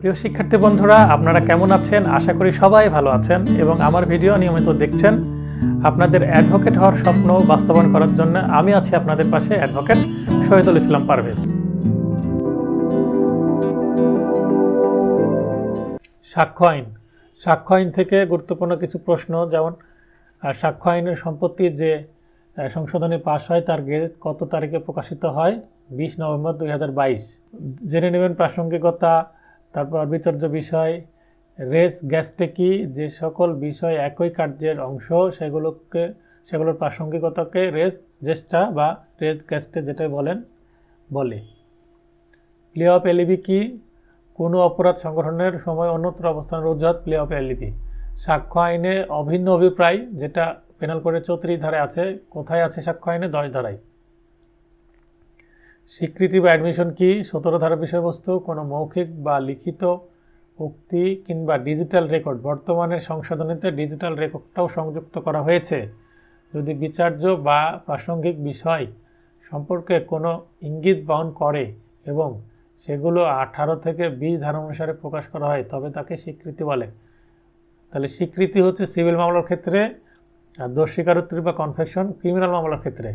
প্রিয় শিক্ষার্থী বন্ধুরা আপনারা কেমন আছেন আশা করি সবাই ভালো আছেন এবং আমার ভিডিও নিয়মিত দেখছেন আপনাদের অ্যাডভোকেট হওয়ার স্বপ্ন বাস্তবায়ন করার জন্য আমি আছি আপনাদের পাশে অ্যাডভোকেট শহীদুল ইসলাম পারভেজ সাক্ষ্য আইন সাক্ষ্য আইন থেকে গুরুত্বপূর্ণ কিছু প্রশ্ন যেমন সাক্ষ্য আইনের সম্পত্তি যে সংশোধনী পাশ হয় তার গেজেট কত তারিখে প্রকাশিত হয় বিশ নভেম্বর দুই জেনে নেবেন প্রাসঙ্গিকতা তারপর অবিচার্য বিষয় রেস গ্যাস্টেকি যে সকল বিষয় একই কার্যের অংশ সেগুলোকে সেগুলোর প্রাসঙ্গিকতাকে রেস জেস্টা বা রেস গ্যাস্টে যেটা বলেন বলে প্লে অফ এলিবি কি কোনো অপরাধ সংগঠনের সময় অন্যত্র অবস্থান রোজহাত প্লে অফ এলিবি সাক্ষ্য আইনে অভিন্ন অভিপ্রায় যেটা পেনাল করে চৌত্রিশ ধারায় আছে কোথায় আছে সাক্ষ্য আইনে দশ ধারায় স্বীকৃতি বা অ্যাডমিশন কি সতেরো ধারা বিষয়বস্তু কোনো মৌখিক বা লিখিত উক্তি কিংবা ডিজিটাল রেকর্ড বর্তমানের সংশোধনীতে ডিজিটাল রেকর্ডটাও সংযুক্ত করা হয়েছে যদি বিচার্য বা প্রাসঙ্গিক বিষয় সম্পর্কে কোনো ইঙ্গিত বহন করে এবং সেগুলো আঠারো থেকে বিশ ধারা অনুসারে প্রকাশ করা হয় তবে তাকে স্বীকৃতি বলে তাহলে স্বীকৃতি হচ্ছে সিভিল মামলার ক্ষেত্রে আর দোষ স্বীকারোত্তরি বা কনফেকশন ক্রিমিনাল মামলার ক্ষেত্রে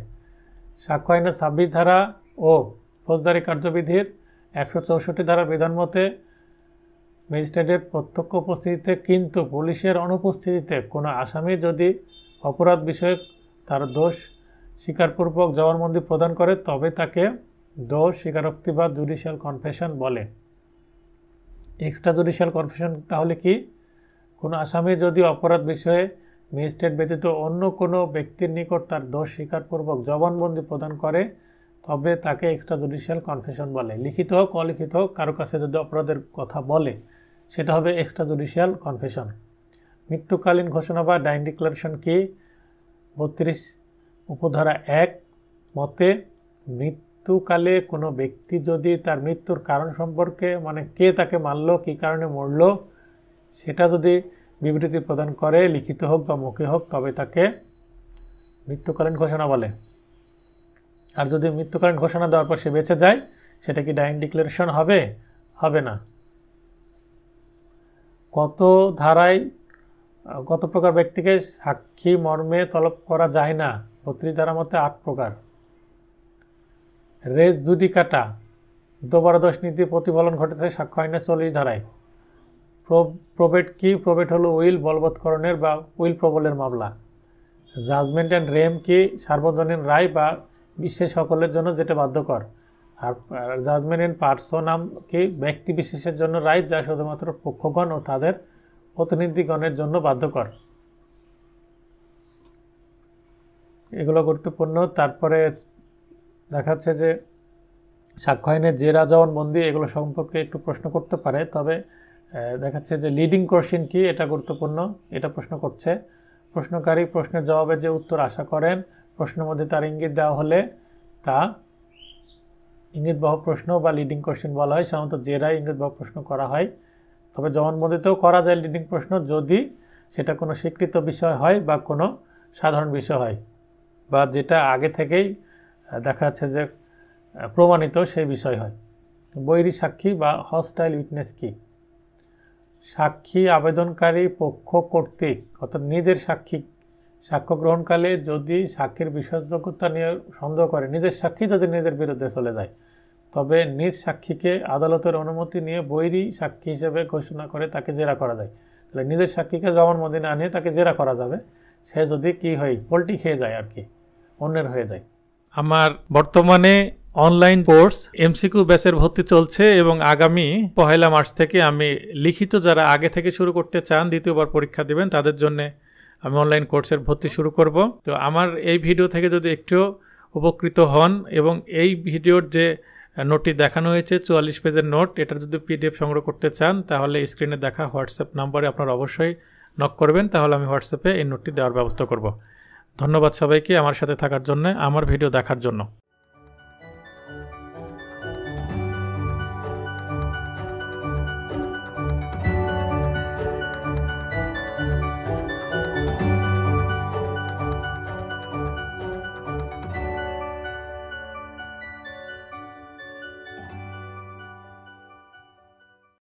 সাক্ষ্য আইনের ছাব্বিশ ধারা ও ফৌজদারি কার্যবিধির একশো চৌষট্টি ধারা বিধান মতে ম্যাজিস্ট্রেটের প্রত্যক্ষ উপস্থিতিতে কিন্তু পুলিশের অনুপস্থিতিতে কোনো আসামি যদি অপরাধ বিষয়ে তার দোষ স্বীকারপূর্বক জবানবন্দি প্রদান করে তবে তাকে দোষ স্বীকারোক্তি বা জুডিশিয়াল কনফেশন বলে এক্সট্রা জুডিশিয়াল কনফেশন তাহলে কি কোনো আসামি যদি অপরাধ বিষয়ে ম্যাজিস্ট্রেট ব্যতীত অন্য কোনো ব্যক্তির নিকট তার দোষ স্বীকারপূর্বক জবানবন্দি প্রদান করে তবে তাকে এক্সট্রা জুডিশিয়াল কনফেশন বলে লিখিত হোক অলিখিত হোক কারো কাছে যদি অপরাধের কথা বলে সেটা হবে এক্সট্রা জুডিশিয়াল কনফেশন মৃত্যুকালীন ঘোষণা বা ডাইন ডিক্লারেশন কি বত্রিশ উপধারা এক মতে মৃত্যুকালে কোনো ব্যক্তি যদি তার মৃত্যুর কারণ সম্পর্কে মানে কে তাকে মারল কী কারণে মরল সেটা যদি বিবৃতি প্রদান করে লিখিত হোক বা মুখে হোক তবে তাকে মৃত্যুকালীন ঘোষণা বলে আর যদি মৃত্যুকালীন ঘোষণা দেওয়ার পর সে বেঁচে যায় সেটা কি ডাইং ডিক্লারেশন হবে হবে না কত ধারায় কত প্রকার ব্যক্তিকে সাক্ষী মর্মে তলব করা যায় না বত্রিশ ধারা মতে আট প্রকার রেস জুডিকাটা দোবারদশ নীতি প্রতিফলন ঘটেছে সাক্ষ্য আইনে চল্লিশ ধারায় প্রোবেট কি প্রোবেট হলো উইল বলবৎকরণের বা উইল প্রবলের মামলা জাজমেন্ট অ্যান্ড রেম কি সার্বজনীন রায় বা বিশ্বের সকলের জন্য যেটা বাধ্যকর আর জাজমেন্ট এন্ড কি ব্যক্তি বিশেষের জন্য রাইট যা শুধুমাত্র পক্ষগণ ও তাদের প্রতিনিধিগণের জন্য বাধ্যকর এগুলো গুরুত্বপূর্ণ তারপরে দেখাচ্ছে যে সাক্ষ্য আইনের যে রাজাওয়ান বন্দি এগুলো সম্পর্কে একটু প্রশ্ন করতে পারে তবে দেখাচ্ছে যে লিডিং কোশ্চিন কি এটা গুরুত্বপূর্ণ এটা প্রশ্ন করছে প্রশ্নকারী প্রশ্নের জবাবে যে উত্তর আশা করেন প্রশ্নের মধ্যে তার ইঙ্গিত দেওয়া হলে তা বহ প্রশ্ন বা লিডিং কোশ্চেন বলা হয় সাধারণত জেরাই বহ প্রশ্ন করা হয় তবে জবানবন্দিতেও করা যায় লিডিং প্রশ্ন যদি সেটা কোনো স্বীকৃত বিষয় হয় বা কোনো সাধারণ বিষয় হয় বা যেটা আগে থেকেই দেখা যাচ্ছে যে প্রমাণিত সেই বিষয় হয় বৈরি সাক্ষী বা হস্টাইল উইটনেস কি সাক্ষী আবেদনকারী পক্ষ কর্তৃক অর্থাৎ নিজের সাক্ষী সাক্ষ্য গ্রহণকালে যদি সাক্ষীর বিশ্বাসযোগ্যতা নিয়ে সন্দেহ করে নিজের সাক্ষী যদি নিজের বিরুদ্ধে চলে যায় তবে নিজ সাক্ষীকে আদালতের অনুমতি নিয়ে বৈরি সাক্ষী হিসেবে ঘোষণা করে তাকে জেরা করা যায় তাহলে নিজের সাক্ষীকে জবানবন্দি না নিয়ে তাকে জেরা করা যাবে সে যদি কি হয় পোলট্রি খেয়ে যায় আর কি অন্যের হয়ে যায় আমার বর্তমানে অনলাইন কোর্স এমসিকিউ ব্যাচের ভর্তি চলছে এবং আগামী পহেলা মার্চ থেকে আমি লিখিত যারা আগে থেকে শুরু করতে চান দ্বিতীয়বার পরীক্ষা দেবেন তাদের জন্যে আমি অনলাইন কোর্সের ভর্তি শুরু করব তো আমার এই ভিডিও থেকে যদি একটু উপকৃত হন এবং এই ভিডিওর যে নোটটি দেখানো হয়েছে চুয়াল্লিশ পেজের নোট এটা যদি পিডিএফ সংগ্রহ করতে চান তাহলে স্ক্রিনে দেখা হোয়াটসঅ্যাপ নাম্বারে আপনার অবশ্যই নক করবেন তাহলে আমি হোয়াটসঅ্যাপে এই নোটটি দেওয়ার ব্যবস্থা করব ধন্যবাদ সবাইকে আমার সাথে থাকার জন্য আমার ভিডিও দেখার জন্য